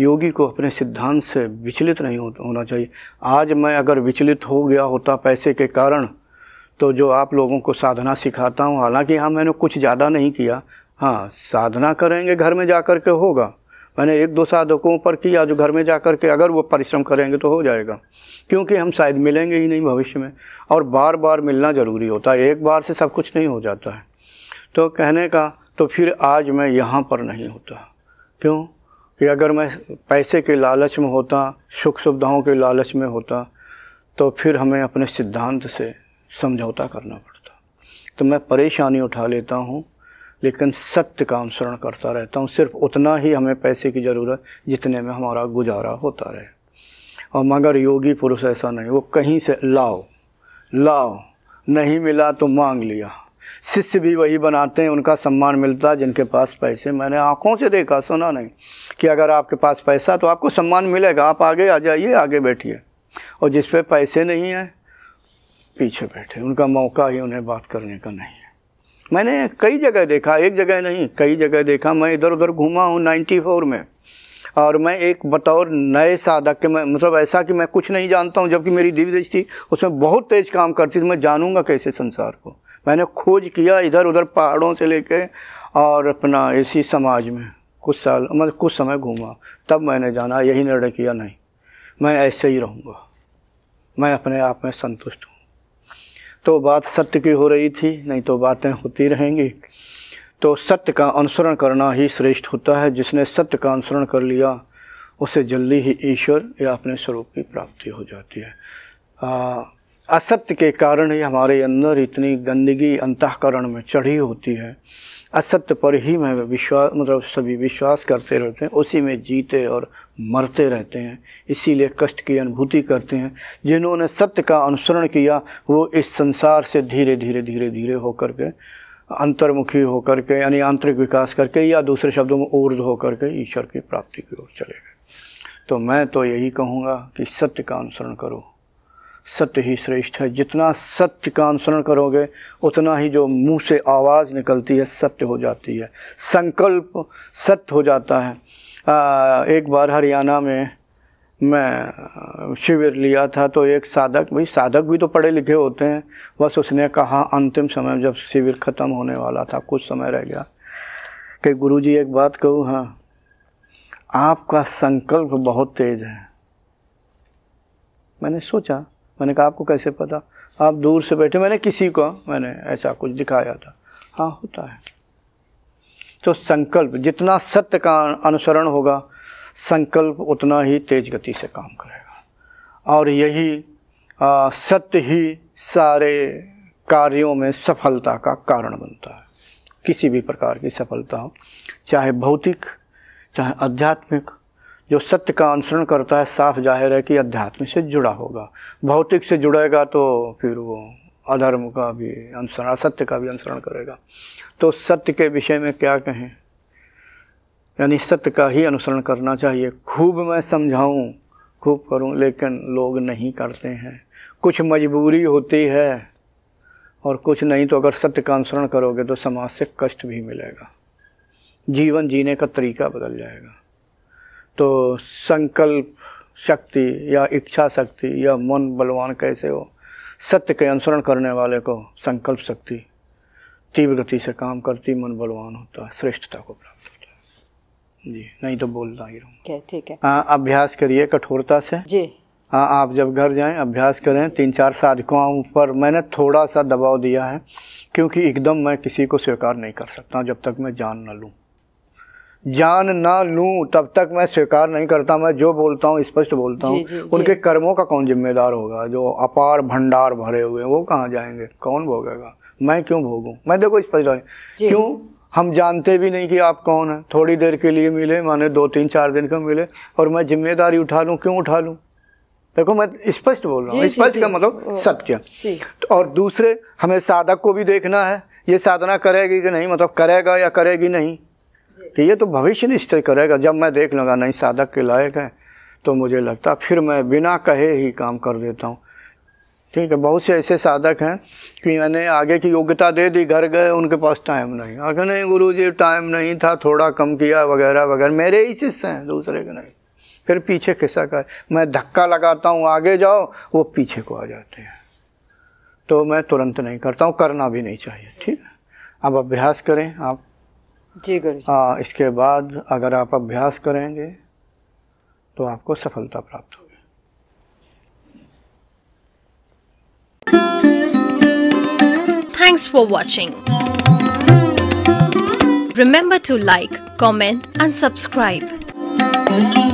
योगी को अपने सिद्धांत से विचलित नहीं होना चाहिए आज मैं अगर विचलित हो गया होता पैसे के कारण तो जो आप लोगों को साधना सिखाता हूँ हालांकि हाँ मैंने कुछ ज़्यादा नहीं किया हाँ साधना करेंगे घर में जा कर के होगा मैंने एक दो साधकों पर किया जो घर में जा कर के अगर वो परिश्रम करेंगे तो हो जाएगा क्योंकि हम शायद मिलेंगे ही नहीं भविष्य में और बार बार मिलना ज़रूरी होता है एक बार से सब कुछ नहीं हो जाता है तो कहने का तो फिर आज मैं यहाँ पर नहीं होता क्यों कि अगर मैं पैसे के लालच में होता सुख सुविधाओं के लालच में होता तो फिर हमें अपने सिद्धांत से समझौता करना पड़ता तो मैं परेशानी उठा लेता हूँ लेकिन सत्य का अनुसरण करता रहता हूँ सिर्फ उतना ही हमें पैसे की ज़रूरत जितने में हमारा गुजारा होता रहे और मगर योगी पुरुष ऐसा नहीं वो कहीं से लाओ लाओ नहीं मिला तो मांग लिया शिष्य भी वही बनाते हैं उनका सम्मान मिलता है जिनके पास पैसे मैंने आँखों से देखा सुना नहीं कि अगर आपके पास पैसा तो आपको सम्मान मिलेगा आप आगे आ जाइए आगे बैठिए और जिस पे पैसे नहीं हैं पीछे बैठे उनका मौका ही उन्हें बात करने का नहीं है मैंने कई जगह देखा एक जगह नहीं कई जगह देखा मैं इधर उधर घूमा हूँ नाइन्टी फोर में और मैं एक बतौर नए साधक के मैं मतलब ऐसा कि मैं कुछ नहीं जानता हूँ जबकि मेरी दिव्य दृष्टि उसमें बहुत तेज़ काम करती थी मैं जानूंगा कैसे संसार को मैंने खोज किया इधर उधर पहाड़ों से लेके और अपना इसी समाज में कुछ साल मतलब कुछ समय घूमा तब मैंने जाना यही निर्णय किया नहीं मैं ऐसे ही रहूँगा मैं अपने आप में संतुष्ट हूँ तो बात सत्य की हो रही थी नहीं तो बातें होती रहेंगी तो सत्य का अनुसरण करना ही श्रेष्ठ होता है जिसने सत्य का अनुसरण कर लिया उसे जल्दी ही ईश्वर या अपने स्वरूप की प्राप्ति हो जाती है आ, असत्य के कारण ही हमारे अंदर इतनी गंदगी अंतकरण में चढ़ी होती है असत्य पर ही मैं विश्वास मतलब सभी विश्वास करते रहते हैं उसी में जीते और मरते रहते हैं इसीलिए कष्ट की अनुभूति करते हैं जिन्होंने सत्य का अनुसरण किया वो इस संसार से धीरे धीरे धीरे धीरे होकर के अंतर्मुखी होकर के यानी आंतरिक विकास करके या दूसरे शब्दों में ऊर्ध होकर के ईश्वर की प्राप्ति की ओर चले गए तो मैं तो यही कहूँगा कि सत्य का अनुसरण करो सत्य ही श्रेष्ठ है जितना सत्य का अनुसरण करोगे उतना ही जो मुंह से आवाज़ निकलती है सत्य हो जाती है संकल्प सत्य हो जाता है आ, एक बार हरियाणा में मैं शिविर लिया था तो एक साधक भाई साधक भी तो पढ़े लिखे होते हैं बस उसने कहा अंतिम समय जब शिविर ख़त्म होने वाला था कुछ समय रह गया कि गुरु जी एक बात कहूँ हाँ आपका संकल्प बहुत तेज़ है मैंने सोचा मैंने कहा आपको कैसे पता आप दूर से बैठे मैंने किसी को मैंने ऐसा कुछ दिखाया था हाँ होता है तो संकल्प जितना सत्य का अनुसरण होगा संकल्प उतना ही तेज गति से काम करेगा और यही सत्य ही सारे कार्यों में सफलता का कारण बनता है किसी भी प्रकार की सफलता हो चाहे भौतिक चाहे आध्यात्मिक जो सत्य का अनुसरण करता है साफ जाहिर है कि अध्यात्म से जुड़ा होगा भौतिक से जुड़ेगा तो फिर वो अधर्म का भी अनुसरण असत्य का भी अनुसरण करेगा तो सत्य के विषय में क्या कहें यानी सत्य का ही अनुसरण करना चाहिए खूब मैं समझाऊं खूब करूं लेकिन लोग नहीं करते हैं कुछ मजबूरी होती है और कुछ नहीं तो अगर सत्य का अनुसरण करोगे तो समाज से कष्ट भी मिलेगा जीवन जीने का तरीका बदल जाएगा तो संकल्प शक्ति या इच्छा शक्ति या मन बलवान कैसे हो सत्य के अनुसरण करने वाले को संकल्प शक्ति तीव्र गति से काम करती मन बलवान होता है श्रेष्ठता को प्राप्त होता है जी नहीं तो बोलता ही रहूँ ठीक है हाँ अभ्यास करिए कठोरता से जी हाँ आप जब घर जाएं अभ्यास करें तीन चार साधकों पर मैंने थोड़ा सा दबाव दिया है क्योंकि एकदम मैं किसी को स्वीकार नहीं कर सकता जब तक मैं जान न लूँ जान ना लूं तब तक मैं स्वीकार नहीं करता मैं जो बोलता हूँ स्पष्ट बोलता हूँ उनके कर्मों का कौन जिम्मेदार होगा जो अपार भंडार भरे हुए वो कहाँ जाएंगे कौन भोगेगा मैं क्यों भोगूं मैं देखो स्पष्ट क्यों हम जानते भी नहीं कि आप कौन हैं थोड़ी देर के लिए मिले माने दो तीन चार दिन के मिले और मैं जिम्मेदारी उठा लूँ क्यों उठा लूँ देखो मैं स्पष्ट बोल रहा हूँ स्पष्ट का मतलब सत्य तो और दूसरे हमें साधक को भी देखना है ये साधना करेगी कि नहीं मतलब करेगा या करेगी नहीं कि ये तो भविष्य निश्चय करेगा जब मैं देख लूँगा नहीं साधक के लायक है तो मुझे लगता फिर मैं बिना कहे ही काम कर देता हूँ ठीक है बहुत से ऐसे साधक हैं कि मैंने आगे की योग्यता दे दी घर गए उनके पास टाइम नहीं अगर नहीं गुरु जी टाइम नहीं था थोड़ा कम किया वगैरह वगैरह मेरे ही शिष्य हैं दूसरे के नहीं फिर पीछे खिसा का मैं धक्का लगाता हूँ आगे जाओ वो पीछे को आ जाते हैं तो मैं तुरंत नहीं करता हूँ करना भी नहीं चाहिए ठीक है अब अभ्यास करें आप जी गुरु हाँ इसके बाद अगर आप अभ्यास करेंगे तो आपको सफलता प्राप्त होगी Thanks for watching. Remember to like, comment and subscribe.